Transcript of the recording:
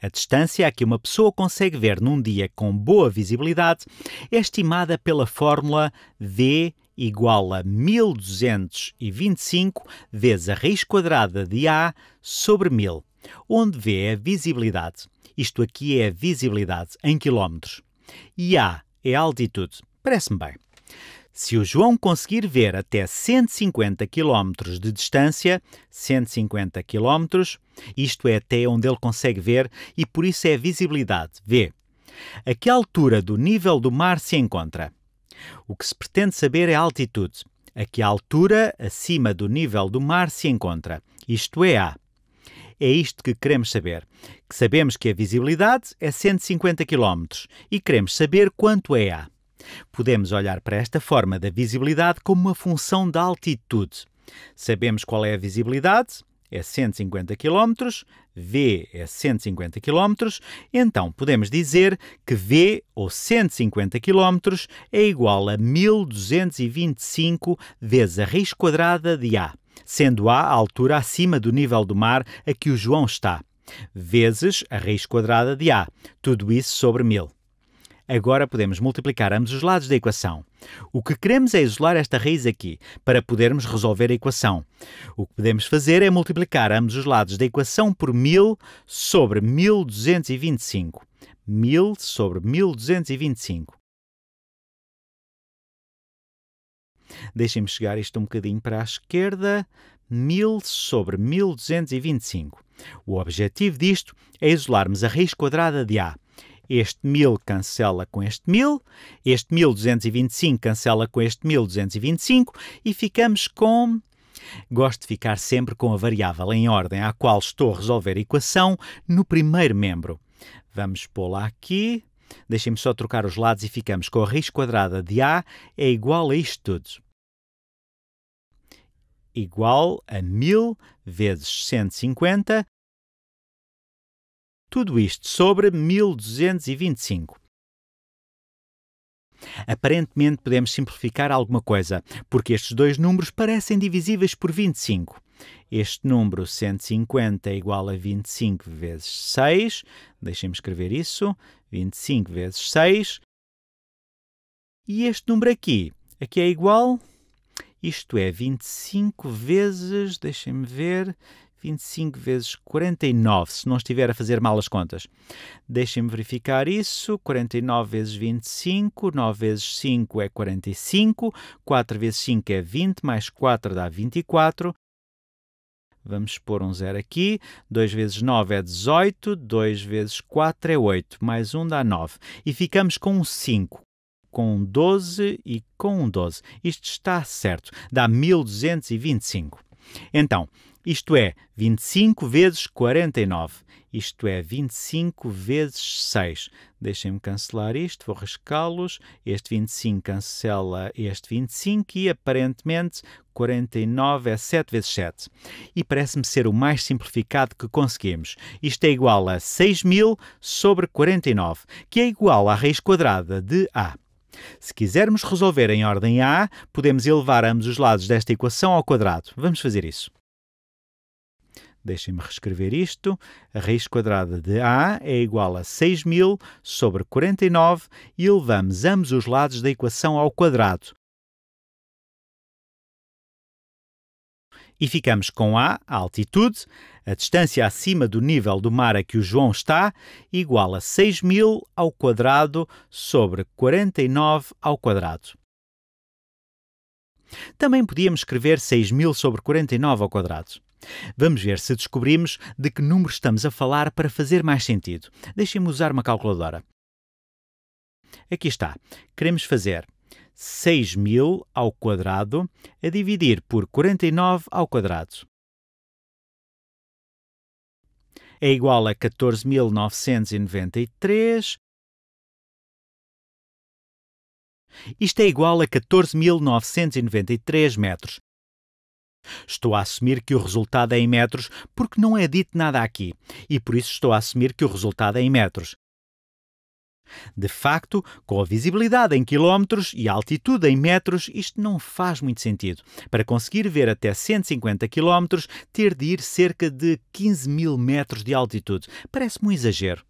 A distância a que uma pessoa consegue ver num dia com boa visibilidade é estimada pela fórmula d igual a 1225 vezes a raiz quadrada de A sobre 1000, onde V é a visibilidade. Isto aqui é a visibilidade em quilómetros. E A é a altitude. Parece-me bem. Se o João conseguir ver até 150 km de distância, 150 km, isto é até onde ele consegue ver e por isso é visibilidade, V. A que altura do nível do mar se encontra? O que se pretende saber é a altitude. A que altura acima do nível do mar se encontra? Isto é A. É isto que queremos saber. Que sabemos que a visibilidade é 150 km e queremos saber quanto é A. Podemos olhar para esta forma da visibilidade como uma função da altitude. Sabemos qual é a visibilidade, é 150 km, V é 150 km, então podemos dizer que V, ou 150 km, é igual a 1225 vezes a raiz quadrada de A, sendo A a altura acima do nível do mar a que o João está, vezes a raiz quadrada de A, tudo isso sobre 1000. Agora podemos multiplicar ambos os lados da equação. O que queremos é isolar esta raiz aqui, para podermos resolver a equação. O que podemos fazer é multiplicar ambos os lados da equação por 1000 sobre 1225. 1000 sobre 1225. Deixem-me chegar isto um bocadinho para a esquerda. 1000 sobre 1225. O objetivo disto é isolarmos a raiz quadrada de A. Este 1000 cancela com este 1000, este 1225 cancela com este 1225 e ficamos com Gosto de ficar sempre com a variável em ordem à qual estou a resolver a equação no primeiro membro. Vamos pô-la aqui. Deixem-me só trocar os lados e ficamos com a raiz quadrada de A é igual a isto tudo. Igual a 1000 vezes 150 tudo isto sobre 1225. Aparentemente podemos simplificar alguma coisa, porque estes dois números parecem divisíveis por 25. Este número 150 é igual a 25 vezes 6, deixem-me escrever isso, 25 vezes 6. E este número aqui, aqui é igual, isto é 25 vezes, deixem-me ver, 25 vezes 49, se não estiver a fazer mal as contas. Deixem-me verificar isso. 49 vezes 25, 9 vezes 5 é 45, 4 vezes 5 é 20, mais 4 dá 24. Vamos pôr um zero aqui. 2 vezes 9 é 18, 2 vezes 4 é 8, mais 1 dá 9. E ficamos com um 5 com um 12 e com um 12. Isto está certo. Dá 1225. Então, isto é 25 vezes 49, isto é 25 vezes 6. Deixem-me cancelar isto, vou riscá-los. Este 25 cancela este 25 e aparentemente 49 é 7 vezes 7. E parece-me ser o mais simplificado que conseguimos. Isto é igual a 6000 sobre 49, que é igual à raiz quadrada de A. Se quisermos resolver em ordem A, podemos elevar ambos os lados desta equação ao quadrado. Vamos fazer isso. Deixem-me reescrever isto. A raiz quadrada de A é igual a 6.000 sobre 49 e elevamos ambos os lados da equação ao quadrado. e ficamos com A, a altitude, a distância acima do nível do mar a que o João está, igual a 6.000 ao quadrado sobre 49 ao quadrado. Também podíamos escrever 6.000 sobre 49 ao quadrado. Vamos ver se descobrimos de que número estamos a falar para fazer mais sentido. Deixem-me usar uma calculadora. Aqui está. Queremos fazer 6.000 ao quadrado a dividir por 49 ao quadrado. É igual a 14.993. Isto é igual a 14.993 metros. Estou a assumir que o resultado é em metros porque não é dito nada aqui, e por isso estou a assumir que o resultado é em metros. De facto, com a visibilidade em quilómetros e a altitude em metros, isto não faz muito sentido. Para conseguir ver até 150 quilómetros, ter de ir cerca de 15 mil metros de altitude. Parece-me um exagero.